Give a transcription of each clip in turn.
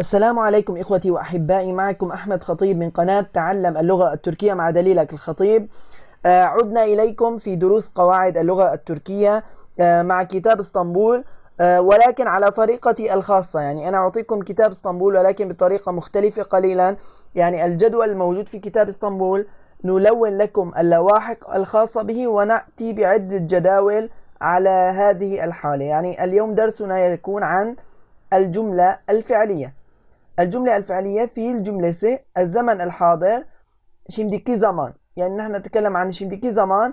السلام عليكم إخوتي وأحبائي معكم أحمد خطيب من قناة تعلم اللغة التركية مع دليلك الخطيب آه، عدنا إليكم في دروس قواعد اللغة التركية آه، مع كتاب اسطنبول آه، ولكن على طريقتي الخاصة يعني أنا أعطيكم كتاب اسطنبول ولكن بطريقة مختلفة قليلا يعني الجدول الموجود في كتاب اسطنبول نلون لكم اللواحق الخاصة به ونأتي بعدة جداول على هذه الحالة يعني اليوم درسنا يكون عن الجملة الفعلية الجملة الفعلية في الجملة سي الزمن الحاضر şimdiki زمان يعني نحن نتكلم عن şimdiki زمان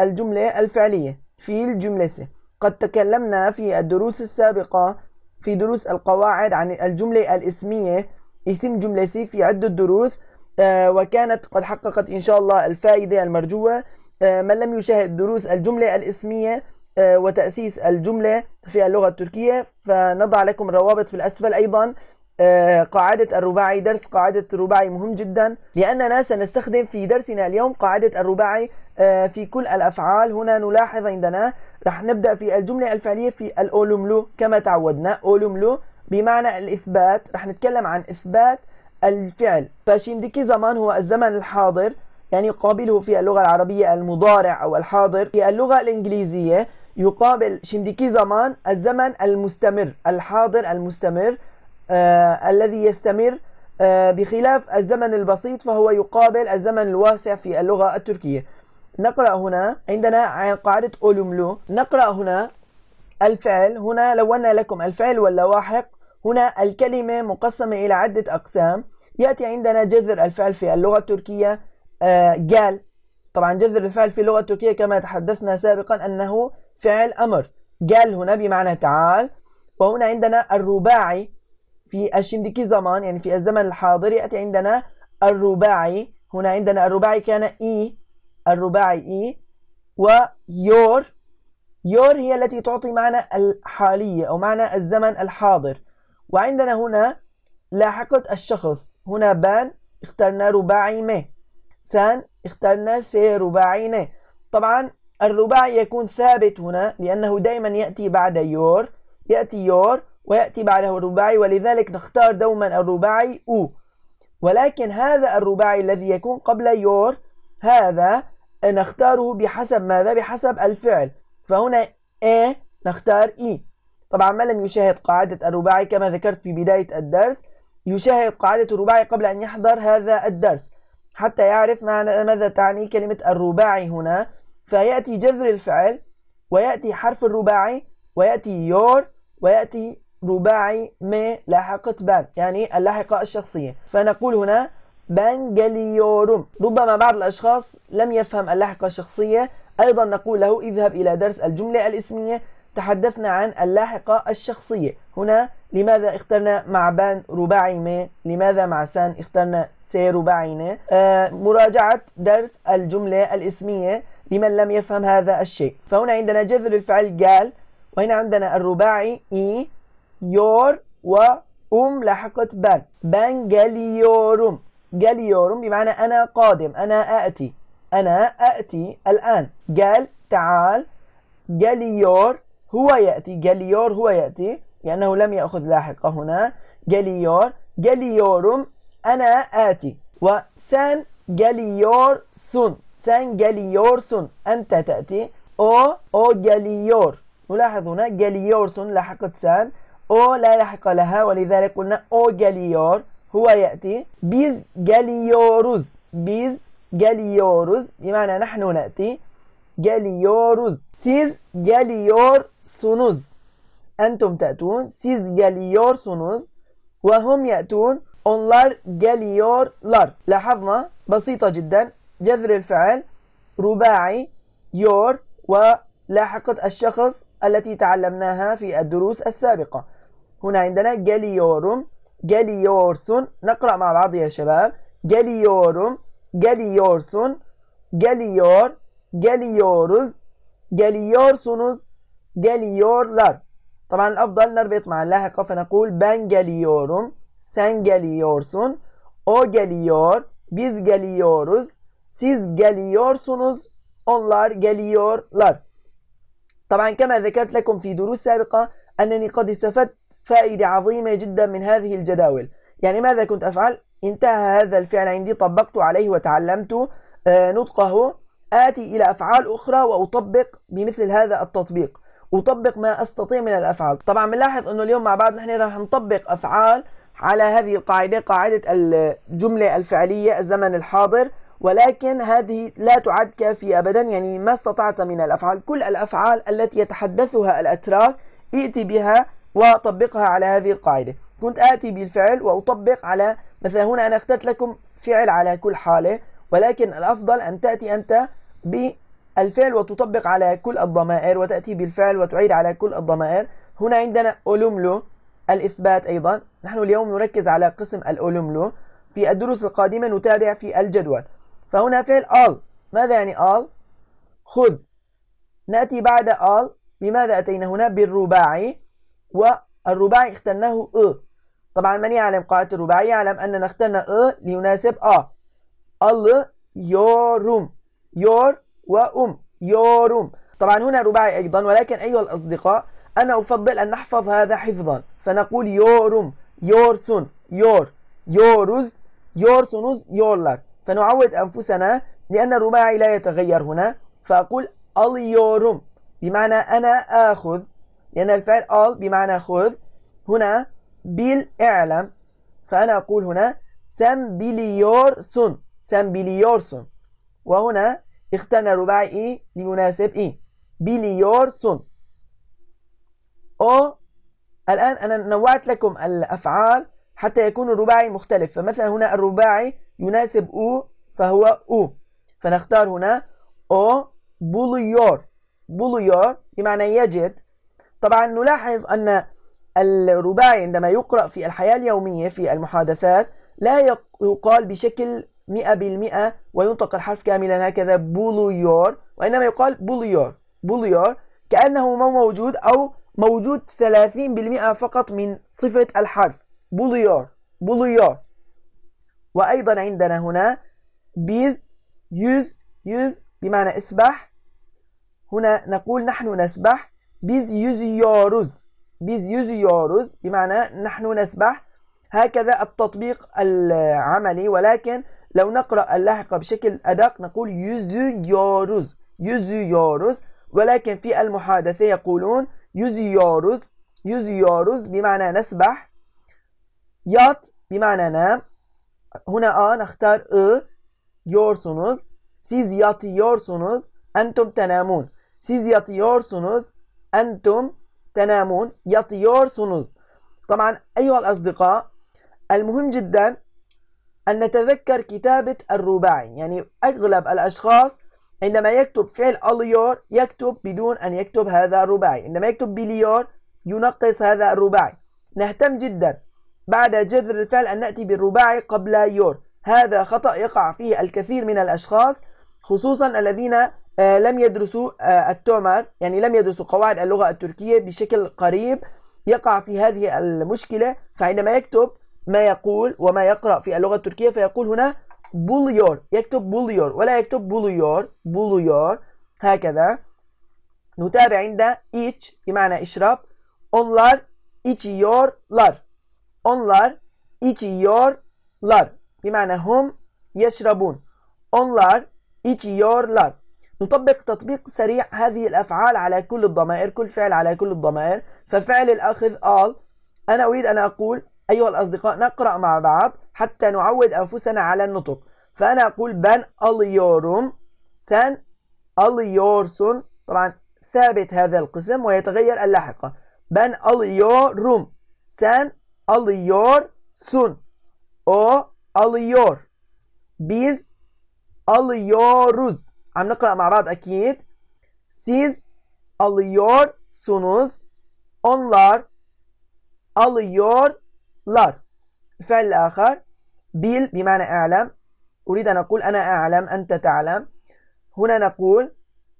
الجملة الفعلية في الجملة سي قد تكلمنا في الدروس السابقة في دروس القواعد عن الجملة الاسمية اسم جملة سي في عدة دروس آه، وكانت قد حققت إن شاء الله الفائدة المرجوة آه، من لم يشاهد دروس الجملة الاسمية آه، وتأسيس الجملة في اللغة التركية فنضع لكم الروابط في الأسفل أيضا آه، قاعدة الرباعي درس قاعدة الرباعي مهم جدا لأننا سنستخدم في درسنا اليوم قاعدة الرباعي آه، في كل الأفعال هنا نلاحظ عندنا رح نبدأ في الجملة الفعلية في الأولوملو كما تعودنا أولوملو بمعنى الإثبات رح نتكلم عن إثبات الفعل فشيمدكي زمان هو الزمن الحاضر يعني يقابله في اللغة العربية المضارع أو الحاضر في اللغة الإنجليزية يقابل شيمدكي زمان الزمن المستمر الحاضر المستمر آه، الذي يستمر آه، بخلاف الزمن البسيط فهو يقابل الزمن الواسع في اللغة التركية نقرأ هنا عندنا عن قاعدة أولوملو نقرأ هنا الفعل هنا لونا لكم الفعل واللواحق هنا الكلمة مقسمة إلى عدة أقسام يأتي عندنا جذر الفعل في اللغة التركية قال آه، طبعا جذر الفعل في اللغة التركية كما تحدثنا سابقا أنه فعل أمر قال هنا بمعنى تعال وهنا عندنا الرباعي في الشندكي زمان يعني في الزمن الحاضر يأتي عندنا الرباعي هنا عندنا الرباعي كان إي الرباعي إي ويور يور هي التي تعطي معنى الحالية أو معنى الزمن الحاضر وعندنا هنا لاحقت الشخص هنا بان اخترنا رباعي مي سان اخترنا سي رباعي ني طبعا الرباعي يكون ثابت هنا لأنه دائما يأتي بعد يور يأتي يور ويأتي بعده الرباعي ولذلك نختار دوما الرباعي أو ولكن هذا الرباعي الذي يكون قبل يور هذا نختاره بحسب ماذا؟ بحسب الفعل فهنا إي نختار إي e. طبعا من لم يشاهد قاعدة الرباعي كما ذكرت في بداية الدرس يشاهد قاعدة الرباعي قبل أن يحضر هذا الدرس حتى يعرف ماذا تعني كلمة الرباعي هنا فيأتي جذر الفعل ويأتي حرف الرباعي ويأتي يور ويأتي رباعي ما لاحقت بان يعني اللاحقة الشخصية فنقول هنا بانجليورم ربما بعض الأشخاص لم يفهم اللاحقة الشخصية أيضا نقول له اذهب إلى درس الجملة الاسمية تحدثنا عن اللاحقة الشخصية هنا لماذا اخترنا مع بان رباعي ما لماذا مع سان اخترنا سي رباعي ما آه مراجعة درس الجملة الاسمية لمن لم يفهم هذا الشيء فهنا عندنا جذر الفعل قال وهنا عندنا الرباعي إي يور و أم لاحقة بان بان geliyorum geliyorum بمعنى أنا قادم أنا آتي أنا آتي الآن قال تعال جليور هو يأتي جليور هو يأتي لأنه لم يأخذ لاحقة هنا جليور جليورم أنا آتي وسان جليور سون سان جليور سون أنت تأتي أو أو جليور نلاحظ هنا جليور سون لاحقت سان او لا لحق لها ولذلك قلنا او جاليور هو يأتي بيز جاليوروز بيز جاليوروز بمعنى نحن نأتي سيز جاليور سونوز أنتم تأتون سيز جاليور سونوز وهم يأتون اونلار جاليور لار لاحظنا بسيطة جدا جذر الفعل رباعي يور ولاحقة الشخص التي تعلمناها في الدروس السابقة Huna indene geliyorum. Geliyorsun. Nakra ma ba'dı ya şebab. Geliyorum. Geliyorsun. Geliyor. Geliyoruz. Geliyorsunuz. Geliyorlar. Taban afdal nerbet ma'allaha kafe nekul ben geliyorum. Sen geliyorsun. O geliyor. Biz geliyoruz. Siz geliyorsunuz. Onlar geliyorlar. طبعا كما ذكرت لكم في دروس سابقة أنني قد استفدت فائدة عظيمة جدا من هذه الجداول يعني ماذا كنت أفعل؟ انتهى هذا الفعل عندي طبقت عليه وتعلمت آه، نطقه آتي إلى أفعال أخرى وأطبق بمثل هذا التطبيق أطبق ما أستطيع من الأفعال طبعا بنلاحظ أنه اليوم مع بعض نحن راح نطبق أفعال على هذه القاعدة قاعدة الجملة الفعلية الزمن الحاضر ولكن هذه لا تعد كافية أبدا يعني ما استطعت من الأفعال كل الأفعال التي يتحدثها الأتراك ائتي بها وطبقها على هذه القاعدة كنت آتي بالفعل وأطبق على مثلا هنا أنا اخترت لكم فعل على كل حالة ولكن الأفضل أن تأتي أنت بالفعل وتطبق على كل الضمائر وتأتي بالفعل وتعيد على كل الضمائر هنا عندنا أولوملو الإثبات أيضا نحن اليوم نركز على قسم الأولوملو في الدروس القادمة نتابع في الجدول فهنا فعل آل ماذا يعني آل؟ خذ نأتي بعد آل بماذا أتينا هنا؟ بالرباعي والرباعي اخترناه أ طبعا من يعلم قاعدة الرباعي يعلم أننا اخترنا أ ليناسب أ ال يورم يور وأم يورم طبعا هنا رباعي أيضا ولكن أيها الأصدقاء أنا أفضل أن نحفظ هذا حفظا فنقول يورم يورسون يور يورز يورسونوز يورلك فنعود أنفسنا لأن الرباعي لا يتغير هنا فأقول اليورم بمعنى أنا آخذ لأن يعني الفعل all بمعنى خذ هنا بيل فأنا أقول هنا سمبليورسون سمبليورسون وهنا اخترنا رباعي إي ليناسب إي بليورسون أو الآن أنا نوعت لكم الأفعال حتى يكون الرباعي مختلف فمثلا هنا الرباعي يناسب أو فهو أو فنختار هنا أو بوليور بوليور بمعنى يجد طبعا نلاحظ أن الرباعي عندما يقرأ في الحياة اليومية في المحادثات لا يقال بشكل 100% وينطق الحرف كاملا هكذا بوليور وإنما يقال بوليور بوليور كأنه ما موجود أو موجود 30% فقط من صفة الحرف بوليور بوليور وأيضا عندنا هنا بيز يوز يوز بمعنى اسبح هنا نقول نحن نسبح Biz yüzüyoruz. Biz yüzüyoruz بمعنى نحن نسبح هكذا التطبيق العملي ولكن لو نقرأ اللاحقة بشكل أدق نقول يزيورز يزيورز ولكن في المحادثة يقولون يزيورز يزيورز بمعنى نسبح يات بمعنى نام هنا آ نختار إ يورسونوز siz أنتم تنامون سيز siz يورسونوز أنتم تنامون يطيورسونوز طبعا أيها الأصدقاء المهم جدا أن نتذكر كتابة الرباعي يعني أغلب الأشخاص عندما يكتب فعل أليور يكتب بدون أن يكتب هذا الرباعي عندما يكتب بليور ينقص هذا الرباعي نهتم جدا بعد جذر الفعل أن نأتي بالرباعي قبل يور هذا خطأ يقع فيه الكثير من الأشخاص خصوصا الذين آه، لم يدرسوا آه، التومر يعني لم يدرسوا قواعد اللغة التركية بشكل قريب يقع في هذه المشكلة فعندما يكتب ما يقول وما يقرأ في اللغة التركية فيقول هنا بوليور يكتب بوليور ولا يكتب بوليور بوليور هكذا نتابع عند إيتش بمعنى اشرب أونلار لار أونلار إيتشيور لار بمعنى هم يشربون أونلار إيتشيور لار نطبق تطبيق سريع هذه الأفعال على كل الضمائر كل فعل على كل الضمائر ففعل الأخذ all أنا أريد أن أقول أيها الأصدقاء نقرأ مع بعض حتى نعود أنفسنا على النطق فأنا أقول بن أليوروم سن أليورسون طبعا ثابت هذا القسم ويتغير اللاحقة بن أليوروم سن أليورسون أو أليور بيز أليوروز عم نقرأ مع بعض أكيد سيز siz alıyorsunuz onlar alıyorlar الفعل الآخر بيل بمعنى أعلم أريد أن أقول أنا أعلم أنت تعلم هنا نقول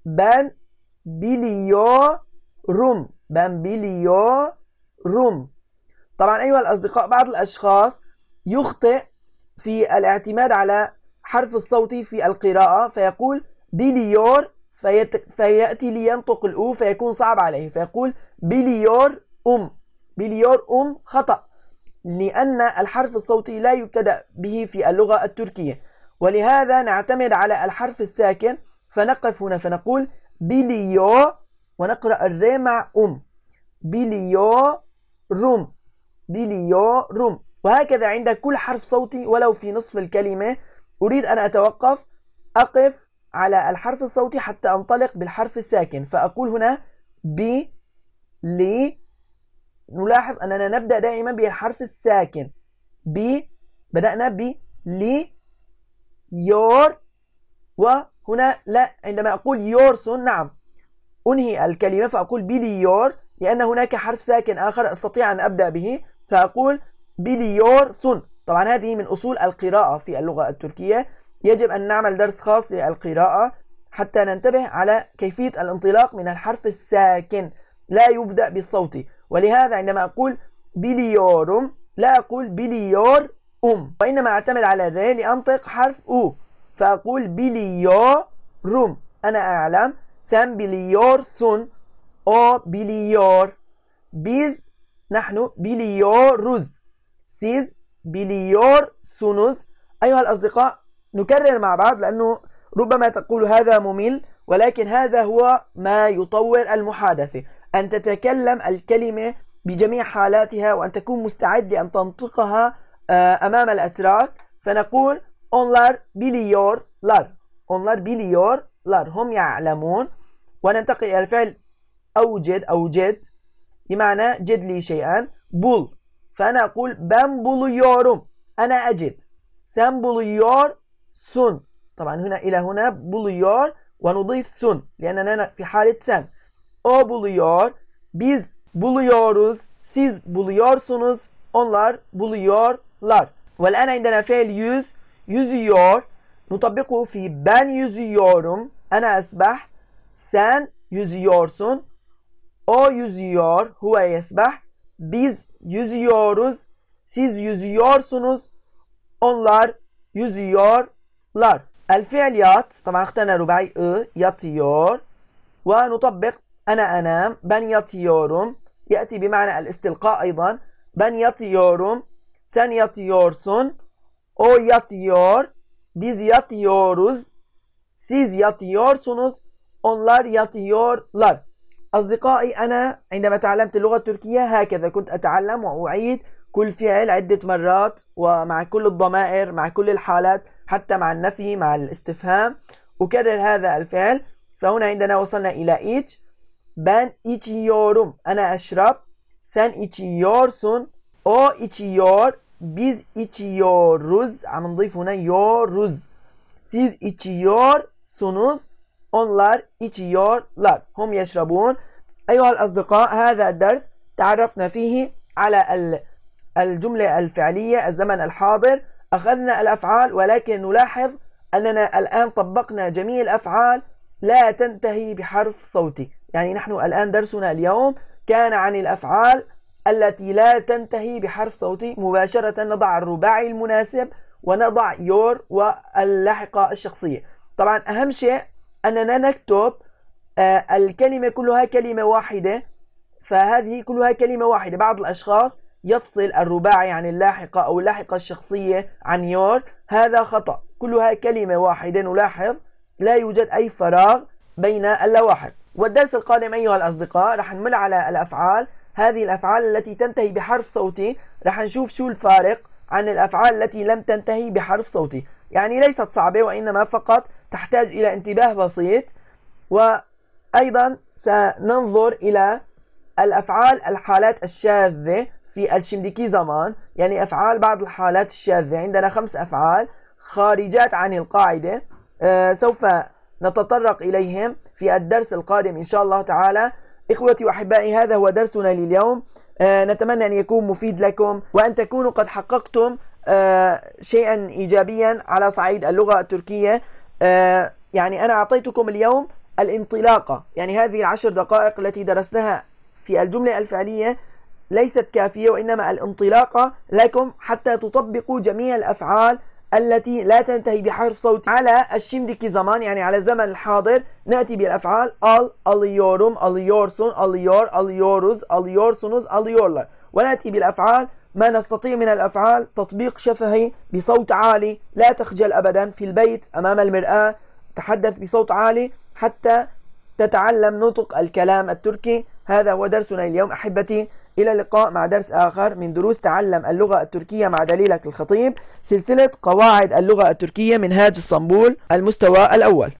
ben biliyorum ben biliyorum طبعا أيها الأصدقاء بعض الأشخاص يخطئ في الاعتماد على حرف الصوتي في القراءة فيقول بليور فيت... فيأتي لينطق الأو فيكون صعب عليه فيقول بليور أم بليور أم خطأ لأن الحرف الصوتي لا يبتدأ به في اللغة التركية ولهذا نعتمد على الحرف الساكن فنقف هنا فنقول بليو ونقرأ الري مع أم بليو روم بليو روم وهكذا عند كل حرف صوتي ولو في نصف الكلمة أريد أن أتوقف أقف على الحرف الصوتي حتى أنطلق بالحرف الساكن فأقول هنا ب ل نلاحظ أننا نبدأ دائما بالحرف الساكن ب بدأنا ب ل يور وهنا لا عندما أقول يورسون نعم أنهي الكلمة فأقول بليور لأن هناك حرف ساكن آخر أستطيع أن أبدأ به فأقول سون طبعا هذه من أصول القراءة في اللغة التركية يجب أن نعمل درس خاص للقراءة حتى ننتبه على كيفية الانطلاق من الحرف الساكن لا يبدأ بالصوت ولهذا عندما أقول بليورم لا أقول بليور أم وإنما أعتمد على الري لأنطق حرف أو فأقول بليورم أنا أعلم سن بليور سن أو بليور بيز نحن بليورز سيز بليور سونوز أيها الأصدقاء نكرر مع بعض لأنه ربما تقول هذا ممل ولكن هذا هو ما يطور المحادثة أن تتكلم الكلمة بجميع حالاتها وأن تكون مستعد أن تنطقها آه، أمام الأتراك فنقول onlar biliyorlar onlar biliyorlar هم يعلمون وننتقل إلى الفعل أوجد أوجد بمعنى جد لي شيئا بول فأنا أقول ben buluyorum أنا أجد sen buluyor sun. Taban huna ile huna buluyor. Ve nudif sun. Lenenena fi halet sen. O buluyor. Biz buluyoruz. Siz buluyorsunuz. Onlar buluyorlar. Ve lene indena fiil yüz. Yüzüyor. Nutabiku fi ben yüzüyorum. Ana esbah. Sen yüzüyorsun. O yüzüyor. Huve yesbah. Biz yüzüyoruz. Siz yüzüyorsunuz. Onlar yüzüyor lar. Elfi'liyat طبعا اخترنا رباعي ı yatıyor ونطبق أنا أنام ben yatıyorum يأتي بمعنى الاستلقاء أيضا ben yatıyorum sen yatıyorsun o yatıyor biz yatıyoruz siz yatıyorsunuz onlar يطيرlar أصدقائي أنا عندما تعلمت اللغة التركية هكذا كنت أتعلم وأعيد كل فعل عدة مرات ومع كل الضمائر مع كل الحالات حتى مع النفي مع الاستفهام أكرر هذا الفعل فهنا عندنا وصلنا إلى إيتش بان içiyorum أنا أشرب سان إيتشيورسون أو إيتشيور بيز إيتشيوروز عم نضيف هنا يوروز يورز siz içiyorsunuz onlar لار هم يشربون أيها الأصدقاء هذا الدرس تعرفنا فيه على الجملة الفعلية الزمن الحاضر أخذنا الأفعال ولكن نلاحظ أننا الآن طبقنا جميع الأفعال لا تنتهي بحرف صوتي يعني نحن الآن درسنا اليوم كان عن الأفعال التي لا تنتهي بحرف صوتي مباشرة نضع الرباعي المناسب ونضع يور واللاحقة الشخصية طبعا أهم شيء أننا نكتب آه، الكلمة كلها كلمة واحدة فهذه كلها كلمة واحدة بعض الأشخاص يفصل الرباعي عن اللاحقة أو اللاحقة الشخصية عن يور هذا خطأ كلها كلمة واحدة نلاحظ لا يوجد أي فراغ بين اللواحق والدرس القادم أيها الأصدقاء رح نمل على الأفعال هذه الأفعال التي تنتهي بحرف صوتي رح نشوف شو الفارق عن الأفعال التي لم تنتهي بحرف صوتي يعني ليست صعبة وإنما فقط تحتاج إلى انتباه بسيط وأيضا سننظر إلى الأفعال الحالات الشاذة في الشمديكي زمان يعني أفعال بعض الحالات الشاذة عندنا خمس أفعال خارجات عن القاعدة أه سوف نتطرق إليهم في الدرس القادم إن شاء الله تعالى إخوتي وأحبائي هذا هو درسنا لليوم أه نتمنى أن يكون مفيد لكم وأن تكونوا قد حققتم أه شيئا إيجابيا على صعيد اللغة التركية آه، يعني أنا أعطيتكم اليوم الانطلاقة يعني هذه العشر دقائق التي درسناها في الجملة الفعلية ليست كافية وإنما الانطلاقة لكم حتى تطبقوا جميع الأفعال التي لا تنتهي بحرف صوتي على الشمدك زمان يعني على زمن الحاضر نأتي بالأفعال أل أليورم أليورسون أليور alıyoruz, alıyorsunuz, alıyorlar ونأتي بالأفعال ما نستطيع من الأفعال تطبيق شفهي بصوت عالي لا تخجل أبدا في البيت أمام المرآة تحدث بصوت عالي حتى تتعلم نطق الكلام التركي هذا هو درسنا اليوم أحبتي إلى اللقاء مع درس آخر من دروس تعلم اللغة التركية مع دليلك الخطيب سلسلة قواعد اللغة التركية من هاج اسطنبول المستوى الأول